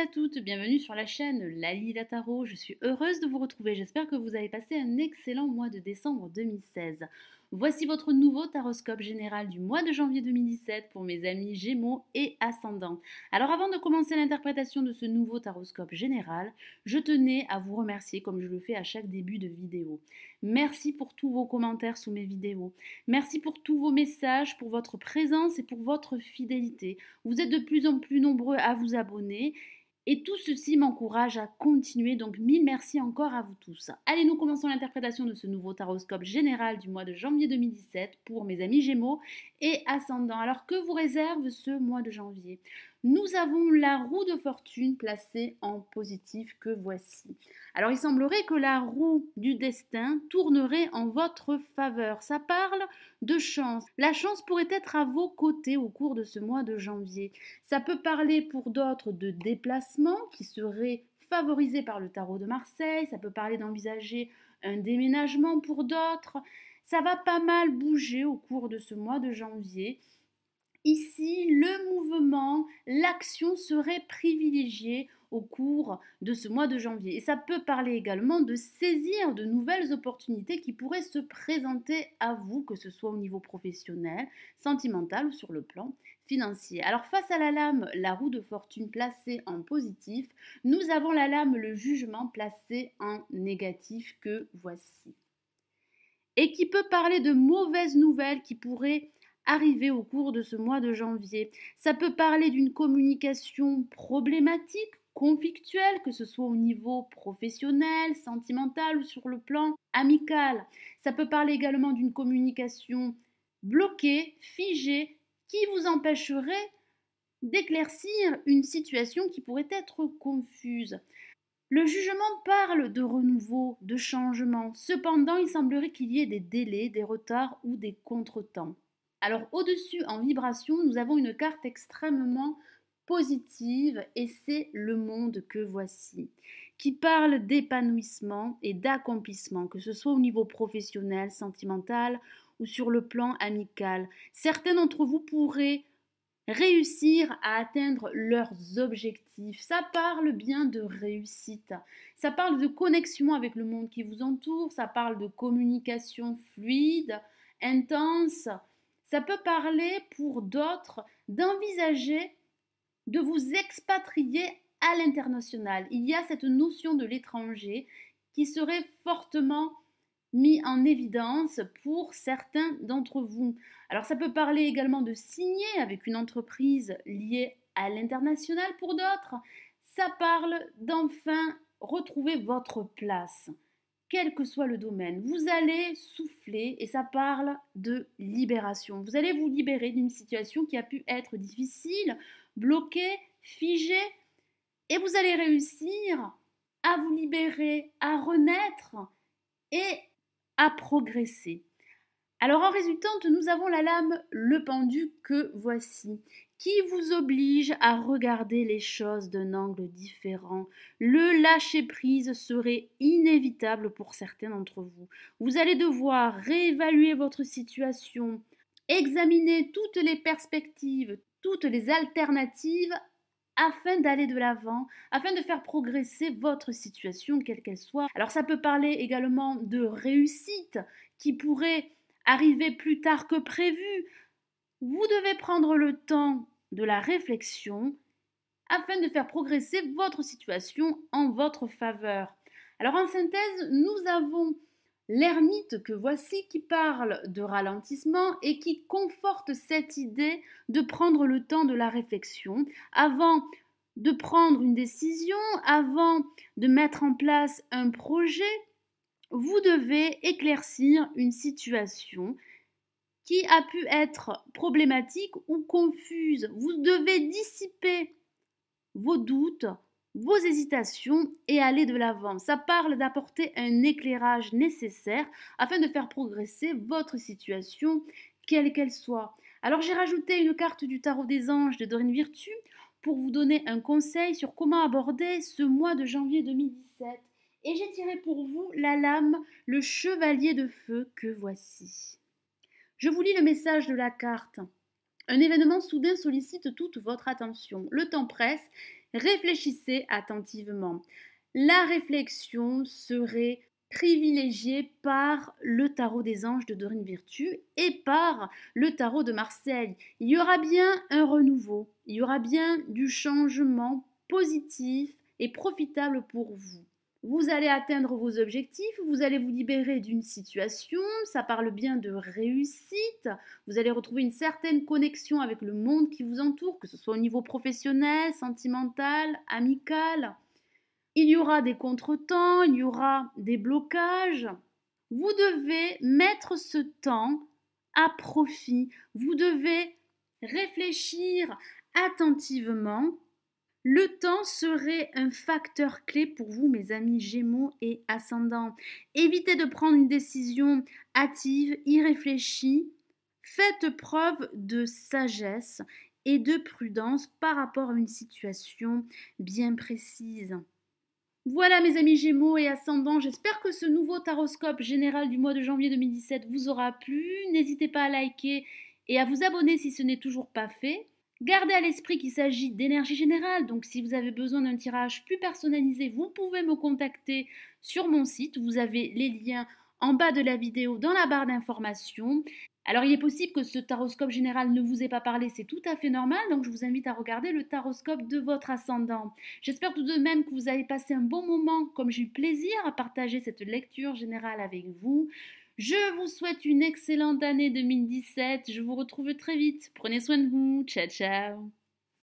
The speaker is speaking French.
à toutes, bienvenue sur la chaîne Lali Tarot, Je suis heureuse de vous retrouver, j'espère que vous avez passé un excellent mois de décembre 2016. Voici votre nouveau taroscope général du mois de janvier 2017 pour mes amis Gémeaux et Ascendants. Alors avant de commencer l'interprétation de ce nouveau taroscope général, je tenais à vous remercier comme je le fais à chaque début de vidéo. Merci pour tous vos commentaires sous mes vidéos. Merci pour tous vos messages, pour votre présence et pour votre fidélité. Vous êtes de plus en plus nombreux à vous abonner et tout ceci m'encourage à continuer, donc mille merci encore à vous tous. Allez, nous commençons l'interprétation de ce nouveau taroscope général du mois de janvier 2017 pour mes amis Gémeaux et Ascendants. Alors que vous réserve ce mois de janvier nous avons la roue de fortune placée en positif que voici. Alors il semblerait que la roue du destin tournerait en votre faveur. Ça parle de chance. La chance pourrait être à vos côtés au cours de ce mois de janvier. Ça peut parler pour d'autres de déplacements qui seraient favorisés par le tarot de Marseille. Ça peut parler d'envisager un déménagement pour d'autres. Ça va pas mal bouger au cours de ce mois de janvier. Ici, le mouvement, l'action serait privilégiée au cours de ce mois de janvier. Et ça peut parler également de saisir de nouvelles opportunités qui pourraient se présenter à vous, que ce soit au niveau professionnel, sentimental ou sur le plan financier. Alors face à la lame, la roue de fortune placée en positif, nous avons la lame, le jugement placé en négatif que voici. Et qui peut parler de mauvaises nouvelles qui pourraient Arrivé au cours de ce mois de janvier. Ça peut parler d'une communication problématique, conflictuelle, que ce soit au niveau professionnel, sentimental ou sur le plan amical. Ça peut parler également d'une communication bloquée, figée, qui vous empêcherait d'éclaircir une situation qui pourrait être confuse. Le jugement parle de renouveau, de changement. Cependant, il semblerait qu'il y ait des délais, des retards ou des contretemps. Alors au-dessus, en vibration, nous avons une carte extrêmement positive et c'est le monde que voici, qui parle d'épanouissement et d'accomplissement, que ce soit au niveau professionnel, sentimental ou sur le plan amical. Certains d'entre vous pourraient réussir à atteindre leurs objectifs. Ça parle bien de réussite. Ça parle de connexion avec le monde qui vous entoure. Ça parle de communication fluide, intense. Ça peut parler pour d'autres d'envisager de vous expatrier à l'international. Il y a cette notion de l'étranger qui serait fortement mise en évidence pour certains d'entre vous. Alors ça peut parler également de signer avec une entreprise liée à l'international pour d'autres. Ça parle d'enfin retrouver votre place quel que soit le domaine, vous allez souffler et ça parle de libération. Vous allez vous libérer d'une situation qui a pu être difficile, bloquée, figée, et vous allez réussir à vous libérer, à renaître et à progresser. Alors en résultante, nous avons la lame, le pendu que voici qui vous oblige à regarder les choses d'un angle différent. Le lâcher-prise serait inévitable pour certains d'entre vous. Vous allez devoir réévaluer votre situation, examiner toutes les perspectives, toutes les alternatives afin d'aller de l'avant, afin de faire progresser votre situation, quelle qu'elle soit. Alors ça peut parler également de réussite qui pourrait arriver plus tard que prévu. Vous devez prendre le temps de la réflexion afin de faire progresser votre situation en votre faveur. Alors en synthèse, nous avons l'ermite que voici qui parle de ralentissement et qui conforte cette idée de prendre le temps de la réflexion avant de prendre une décision, avant de mettre en place un projet. Vous devez éclaircir une situation qui a pu être problématique ou confuse. Vous devez dissiper vos doutes, vos hésitations et aller de l'avant. Ça parle d'apporter un éclairage nécessaire afin de faire progresser votre situation, quelle qu'elle soit. Alors j'ai rajouté une carte du tarot des anges de Dorine Virtue pour vous donner un conseil sur comment aborder ce mois de janvier 2017. Et j'ai tiré pour vous la lame, le chevalier de feu que voici. Je vous lis le message de la carte. Un événement soudain sollicite toute votre attention. Le temps presse. Réfléchissez attentivement. La réflexion serait privilégiée par le tarot des anges de Dorine Virtu et par le tarot de Marseille. Il y aura bien un renouveau, il y aura bien du changement positif et profitable pour vous. Vous allez atteindre vos objectifs, vous allez vous libérer d'une situation, ça parle bien de réussite, vous allez retrouver une certaine connexion avec le monde qui vous entoure, que ce soit au niveau professionnel, sentimental, amical. Il y aura des contretemps, il y aura des blocages. Vous devez mettre ce temps à profit, vous devez réfléchir attentivement le temps serait un facteur clé pour vous, mes amis Gémeaux et Ascendants. Évitez de prendre une décision hâtive, irréfléchie. Faites preuve de sagesse et de prudence par rapport à une situation bien précise. Voilà mes amis Gémeaux et Ascendants, j'espère que ce nouveau taroscope général du mois de janvier 2017 vous aura plu. N'hésitez pas à liker et à vous abonner si ce n'est toujours pas fait. Gardez à l'esprit qu'il s'agit d'énergie générale, donc si vous avez besoin d'un tirage plus personnalisé, vous pouvez me contacter sur mon site. Vous avez les liens en bas de la vidéo dans la barre d'information. Alors il est possible que ce taroscope général ne vous ait pas parlé, c'est tout à fait normal, donc je vous invite à regarder le taroscope de votre ascendant. J'espère tout de même que vous avez passé un bon moment, comme j'ai eu plaisir à partager cette lecture générale avec vous. Je vous souhaite une excellente année 2017. Je vous retrouve très vite. Prenez soin de vous. Ciao, ciao.